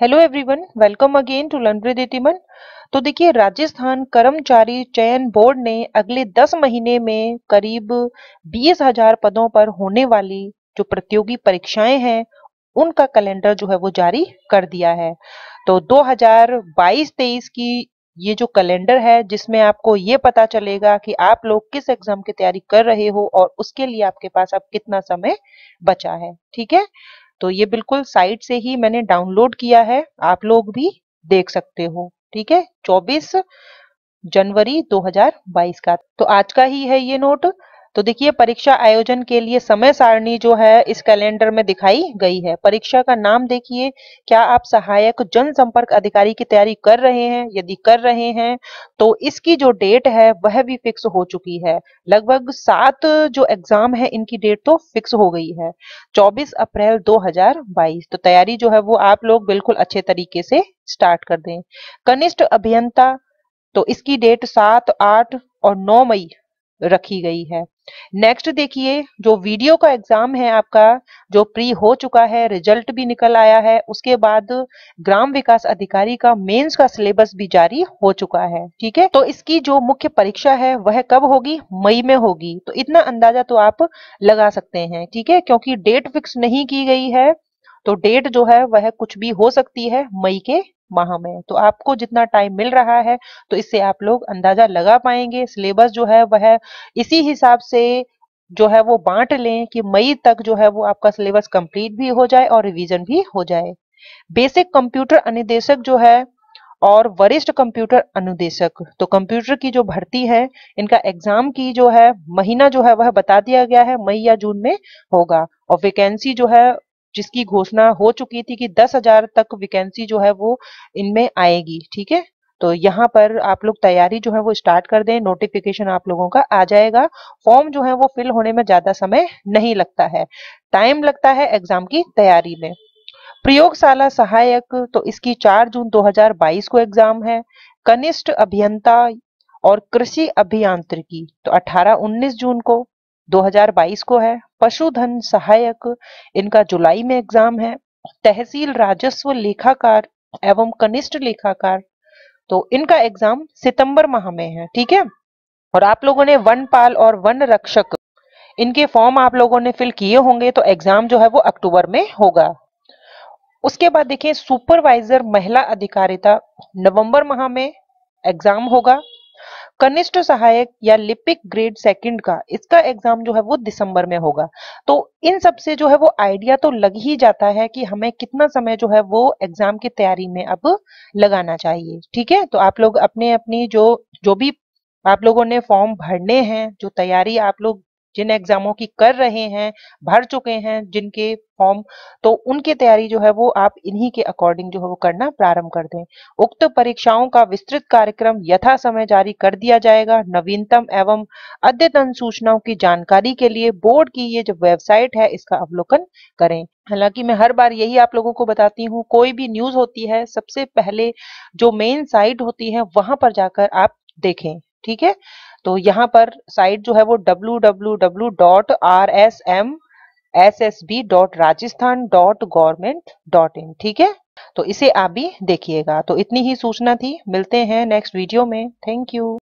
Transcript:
hello everyone welcome again to laundry तो देखिए राजस्थान कर्मचारी चयन बोर्ड ने अगले 10 महीने में करीब बीस हजार पदों पर होने वाली जो प्रतियोगी परीक्षाएं हैं उनका कैलेंडर जो है वो जारी कर दिया है तो 2022-23 की ये जो कैलेंडर है जिसमें आपको ये पता चलेगा कि आप लोग किस एग्जाम की तैयारी कर रहे हो और उसके लिए आपके पास अब कितना समय बचा है ठीक है तो ये बिल्कुल साइट से ही मैंने डाउनलोड किया है आप लोग भी देख सकते हो ठीक है 24 जनवरी 2022 का तो आज का ही है ये नोट तो देखिए परीक्षा आयोजन के लिए समय सारणी जो है इस कैलेंडर में दिखाई गई है परीक्षा का नाम देखिए क्या आप सहायक जनसंपर्क अधिकारी की तैयारी कर रहे हैं यदि कर रहे हैं तो इसकी जो डेट है वह भी फिक्स हो चुकी है लगभग सात जो एग्जाम है इनकी डेट तो फिक्स हो गई है चौबीस अप्रैल दो तो तैयारी जो है वो आप लोग बिल्कुल अच्छे तरीके से स्टार्ट कर दें कनिष्ठ अभियंता तो इसकी डेट सात आठ और नौ मई रखी गई है नेक्स्ट देखिए जो वीडियो का एग्जाम है आपका जो प्री हो चुका है रिजल्ट भी निकल आया है उसके बाद ग्राम विकास अधिकारी का मेंस का सिलेबस भी जारी हो चुका है ठीक है तो इसकी जो मुख्य परीक्षा है वह कब होगी मई में होगी तो इतना अंदाजा तो आप लगा सकते हैं ठीक है क्योंकि डेट फिक्स नहीं की गई है तो डेट जो है वह कुछ भी हो सकती है मई के माह में तो आपको जितना टाइम मिल रहा है तो इससे आप लोग अंदाजा लगा पाएंगे सिलेबस जो है वह इसी हिसाब से जो है वो बांट लें कि मई तक जो है वो आपका सिलेबस कंप्लीट भी हो जाए और रिवीजन भी हो जाए बेसिक कंप्यूटर अनुदेशक जो है और वरिष्ठ कंप्यूटर अनुदेशक तो कंप्यूटर की जो भर्ती है इनका एग्जाम की जो है महीना जो है वह बता दिया गया है मई या जून में होगा और वैकेंसी जो है जिसकी घोषणा हो चुकी थी कि दस हजार तक वैकेंसी जो है वो इनमें आएगी ठीक है तो यहाँ पर आप लोग तैयारी जो है वो स्टार्ट कर दें नोटिफिकेशन आप लोगों का आ जाएगा फॉर्म जो है वो फिल होने में ज्यादा समय नहीं लगता है टाइम लगता है एग्जाम की तैयारी में प्रयोगशाला सहायक तो इसकी 4 जून 2022 को एग्जाम है कनिष्ठ अभियंता और कृषि अभियांत्रिकी तो 18-19 जून को 2022 को है पशुधन सहायक इनका जुलाई में एग्जाम है तहसील राजस्व लेखाकार एवं कनिष्ठ लेखाकार तो इनका एग्जाम सितंबर माह में है ठीक है और आप लोगों ने वन पाल और वन रक्षक इनके फॉर्म आप लोगों ने फिल किए होंगे तो एग्जाम जो है वो अक्टूबर में होगा उसके बाद देखिए सुपरवाइजर महिला अधिकारिता नवंबर माह में एग्जाम होगा कनिष्ठ सहायक या लिपिक ग्रेड सेकंड का इसका एग्जाम जो है वो दिसंबर में होगा तो इन सब से जो है वो आइडिया तो लग ही जाता है कि हमें कितना समय जो है वो एग्जाम की तैयारी में अब लगाना चाहिए ठीक है तो आप लोग अपने अपनी जो जो भी आप लोगों ने फॉर्म भरने हैं जो तैयारी आप लोग जिन एग्जामों की कर रहे हैं भर चुके हैं जिनके फॉर्म तो उनकी तैयारी जो है वो आप इन्हीं के अकॉर्डिंग जो है वो करना प्रारंभ कर दें उक्त परीक्षाओं का विस्तृत कार्यक्रम यथा समय जारी कर दिया जाएगा नवीनतम एवं अद्यतन सूचनाओं की जानकारी के लिए बोर्ड की ये जो वेबसाइट है इसका अवलोकन करें हालांकि मैं हर बार यही आप लोगों को बताती हूँ कोई भी न्यूज होती है सबसे पहले जो मेन साइट होती है वहां पर जाकर आप देखें ठीक है तो यहाँ पर साइट जो है वो W W W dot R S M S S B dot Rajasthan dot government dot in ठीक है तो इसे आप भी देखिएगा तो इतनी ही सूचना थी मिलते हैं नेक्स्ट वीडियो में थैंक यू